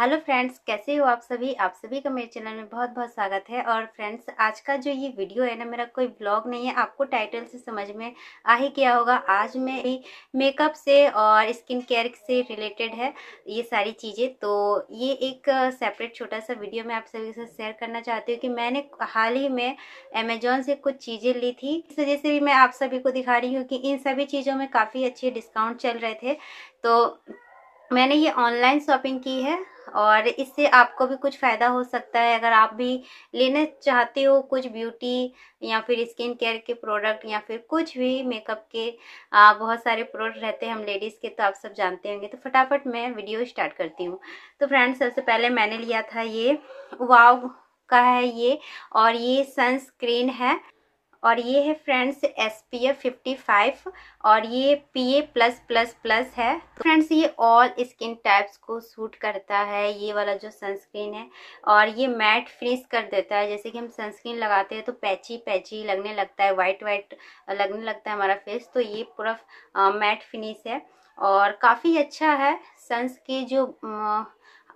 hello friends कैसे हो आप सभी आप सभी का मेरे चैनल में बहुत बहुत स्वागत है और फ्रेंड्स आज का जो ये वीडियो है ना मेरा कोई ब्लॉग नहीं है आपको टाइटल से समझ में आ ही क्या होगा आज मैं मेकअप से और स्किन केयर से रिलेटेड है ये सारी चीज़ें तो ये एक सेपरेट छोटा सा वीडियो मैं आप सभी के साथ शेयर करना चाहती हूँ कि मैंने हाल ही में अमेजोन से कुछ चीज़ें ली थी इस वजह से भी मैं आप सभी को दिखा रही हूँ कि इन सभी चीज़ों में काफ़ी अच्छे डिस्काउंट चल रहे थे तो मैंने ये ऑनलाइन शॉपिंग की है और इससे आपको भी कुछ फ़ायदा हो सकता है अगर आप भी लेना चाहते हो कुछ ब्यूटी या फिर स्किन केयर के प्रोडक्ट या फिर कुछ भी मेकअप के आ, बहुत सारे प्रोडक्ट रहते हैं हम लेडीज़ के तो आप सब जानते होंगे तो फटाफट मैं वीडियो स्टार्ट करती हूँ तो फ्रेंड्स सबसे पहले मैंने लिया था ये वाव का है ये और ये सनस्क्रीन है और ये है friends S P F fifty five और ये P A plus plus plus है फ्रेंड्स ये ऑल स्किन टाइप्स को सूट करता है ये वाला जो सनस्क्रीन है और ये मैट फिनिश कर देता है जैसे कि हम सनस्क्रीन लगाते हैं तो पैची पैची लगने लगता है वाइट वाइट लगने लगता है हमारा फेस तो ये पूरा मैट फिनिश है और काफ़ी अच्छा है सन्स की जो आ,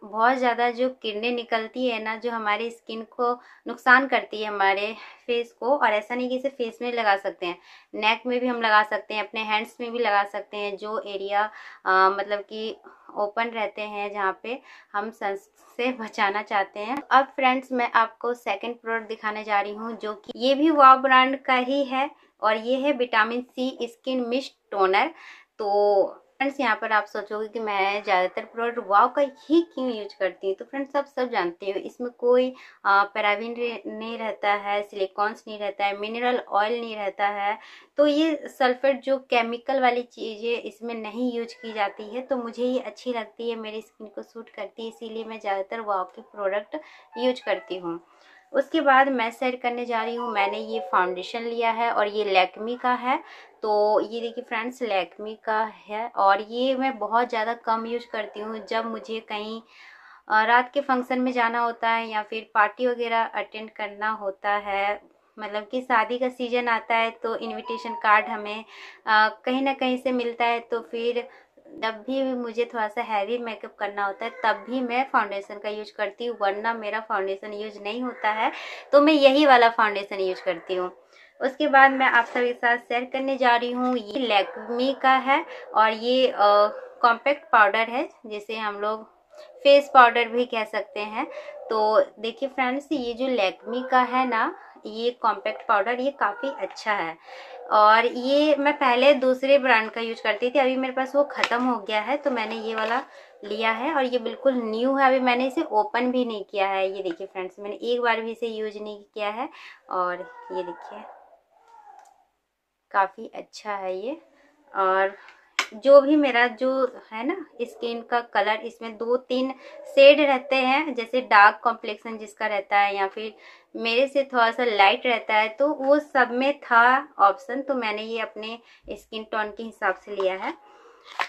बहुत ज़्यादा जो किरणें निकलती है ना जो हमारी स्किन को नुकसान करती है हमारे फेस को और ऐसा नहीं कि इसे फेस में लगा सकते हैं नेक में भी हम लगा सकते हैं अपने हैंड्स में भी लगा सकते हैं जो एरिया आ, मतलब कि ओपन रहते हैं जहाँ पे हम सन से बचाना चाहते हैं अब फ्रेंड्स मैं आपको सेकेंड प्रोडक्ट दिखाने जा रही हूँ जो कि ये भी वाव ब्रांड का ही है और ये है विटामिन सी स्किन मिश टोनर तो फ्रेंड्स यहाँ पर आप सोचोगे कि मैं ज़्यादातर प्रोडक्ट वाव का ही क्यों यूज करती हूँ तो फ्रेंड्स आप सब जानते हो इसमें कोई पैराविन नहीं रहता है सिलिकॉन्स नहीं रहता है मिनरल ऑयल नहीं रहता है तो ये सल्फेट जो केमिकल वाली चीज़ें इसमें नहीं यूज की जाती है तो मुझे ये अच्छी लगती है मेरी स्किन को सूट करती है इसीलिए मैं ज़्यादातर वाव के प्रोडक्ट यूज करती हूँ उसके बाद मैं सैर करने जा रही हूँ मैंने ये फाउंडेशन लिया है और ये लैक्मी का है तो ये देखिए फ्रेंड्स लैक्मी का है और ये मैं बहुत ज़्यादा कम यूज करती हूँ जब मुझे कहीं रात के फंक्शन में जाना होता है या फिर पार्टी वगैरह अटेंड करना होता है मतलब कि शादी का सीज़न आता है तो इनविटेशन कार्ड हमें कहीं ना कहीं से मिलता है तो फिर जब भी मुझे थोड़ा सा हैवी मेकअप करना होता है तब भी मैं फाउंडेशन का यूज करती हूँ वरना मेरा फाउंडेशन यूज नहीं होता है तो मैं यही वाला फाउंडेशन यूज करती हूँ उसके बाद मैं आप सभी के साथ शेयर करने जा रही हूँ ये लैक्मी का है और ये कॉम्पैक्ट पाउडर है जिसे हम लोग फेस पाउडर भी कह सकते हैं तो देखिए फ्रेंड्स ये जो लैक्मी का है ना ये कॉम्पैक्ट पाउडर ये काफ़ी अच्छा है और ये मैं पहले दूसरे ब्रांड का यूज करती थी अभी मेरे पास वो ख़त्म हो गया है तो मैंने ये वाला लिया है और ये बिल्कुल न्यू है अभी मैंने इसे ओपन भी नहीं किया है ये देखिए फ्रेंड्स मैंने एक बार भी इसे यूज नहीं किया है और ये देखिए काफ़ी अच्छा है ये और जो भी मेरा जो है ना स्किन का कलर इसमें दो तीन शेड रहते हैं जैसे डार्क कॉम्प्लेक्शन जिसका रहता है या फिर मेरे से थोड़ा सा लाइट रहता है तो वो सब में था ऑप्शन तो मैंने ये अपने स्किन टोन के हिसाब से लिया है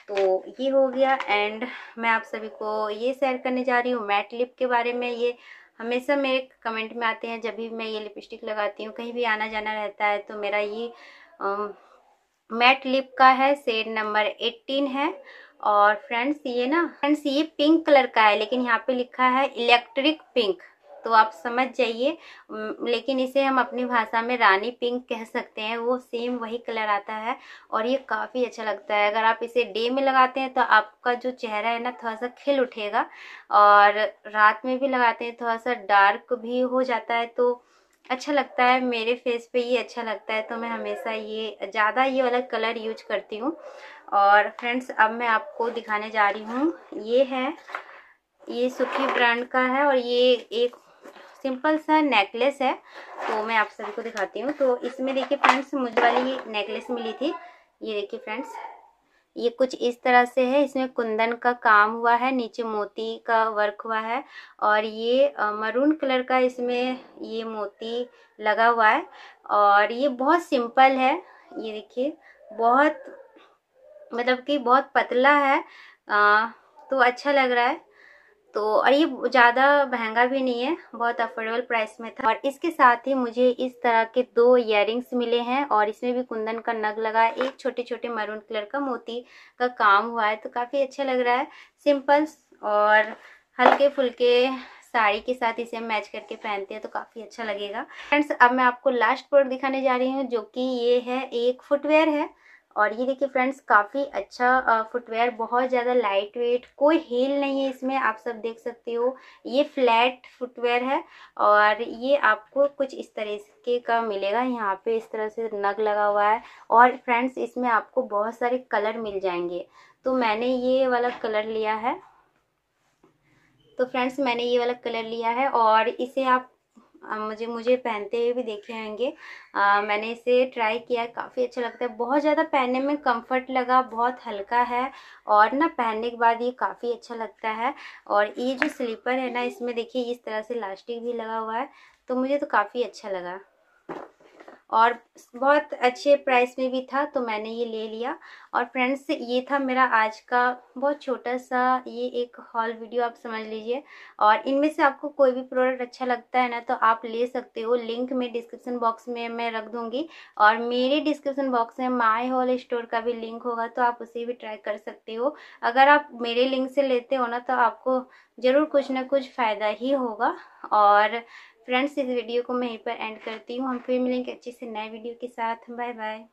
तो ये हो गया एंड मैं आप सभी को ये शेयर करने जा रही हूँ मैट लिप के बारे में ये हमेशा मेरे कमेंट में आते हैं जब भी मैं ये लिपस्टिक लगाती हूँ कहीं भी आना जाना रहता है तो मेरा ये मैट लिप का है शेड नंबर 18 है और फ्रेंड्स ये ना फ्रेंड्स ये पिंक कलर का है लेकिन यहाँ पे लिखा है इलेक्ट्रिक पिंक तो आप समझ जाइए लेकिन इसे हम अपनी भाषा में रानी पिंक कह सकते हैं वो सेम वही कलर आता है और ये काफ़ी अच्छा लगता है अगर आप इसे डे में लगाते हैं तो आपका जो चेहरा है ना थोड़ा सा खिल उठेगा और रात में भी लगाते हैं थोड़ा सा डार्क भी हो जाता है तो अच्छा लगता है मेरे फेस पे ये अच्छा लगता है तो मैं हमेशा ये ज़्यादा ये वाला कलर यूज करती हूँ और फ्रेंड्स अब मैं आपको दिखाने जा रही हूँ ये है ये सुखी ब्रांड का है और ये एक सिंपल सा नेकलेस है तो मैं आप सभी को दिखाती हूँ तो इसमें देखिए फ्रेंड्स मुझे वाली ये नेकलेस मिली थी ये देखिए फ्रेंड्स ये कुछ इस तरह से है इसमें कुंदन का काम हुआ है नीचे मोती का वर्क हुआ है और ये मरून कलर का इसमें ये मोती लगा हुआ है और ये बहुत सिंपल है ये देखिए बहुत मतलब कि बहुत पतला है आ, तो अच्छा लग रहा है तो और ये ज़्यादा महंगा भी नहीं है बहुत अफोर्डेबल प्राइस में था और इसके साथ ही मुझे इस तरह के दो इयर मिले हैं और इसमें भी कुंदन का नग लगा है एक छोटे छोटे मरून कलर का मोती का काम हुआ है तो काफ़ी अच्छा लग रहा है सिंपल और हल्के फुल्के साड़ी के साथ इसे मैच करके पहनते हैं तो काफ़ी अच्छा लगेगा फ्रेंड्स अब मैं आपको लास्ट प्रोडक्ट दिखाने जा रही हूँ जो कि ये है एक फुटवेयर है और ये देखिए फ्रेंड्स काफ़ी अच्छा फुटवेयर बहुत ज़्यादा लाइट वेट कोई हील नहीं है इसमें आप सब देख सकते हो ये फ्लैट फुटवेयर है और ये आपको कुछ इस तरह के का मिलेगा यहाँ पे इस तरह से नग लगा हुआ है और फ्रेंड्स इसमें आपको बहुत सारे कलर मिल जाएंगे तो मैंने ये वाला कलर लिया है तो फ्रेंड्स मैंने ये वाला कलर लिया है और इसे आप मुझे मुझे पहनते हुए भी देखे होंगे मैंने इसे ट्राई किया काफ़ी अच्छा लगता है बहुत ज़्यादा पहनने में कंफर्ट लगा बहुत हल्का है और ना पहनने के बाद ये काफ़ी अच्छा लगता है और ये जो स्लीपर है ना इसमें देखिए इस तरह से लास्टिक भी लगा हुआ है तो मुझे तो काफ़ी अच्छा लगा और बहुत अच्छे प्राइस में भी था तो मैंने ये ले लिया और फ्रेंड्स ये था मेरा आज का बहुत छोटा सा ये एक हॉल वीडियो आप समझ लीजिए और इनमें से आपको कोई भी प्रोडक्ट अच्छा लगता है ना तो आप ले सकते हो लिंक मैं डिस्क्रिप्शन बॉक्स में मैं रख दूँगी और मेरे डिस्क्रिप्शन बॉक्स में माई हॉल स्टोर का भी लिंक होगा तो आप उसे भी ट्राई कर सकते हो अगर आप मेरे लिंक से लेते हो ना तो आपको ज़रूर कुछ ना कुछ फ़ायदा ही होगा और फ्रेंड्स इस वीडियो को मैं यहीं पर एंड करती हूँ हम फिर मिलेंगे अच्छे से नए वीडियो के साथ बाय बाय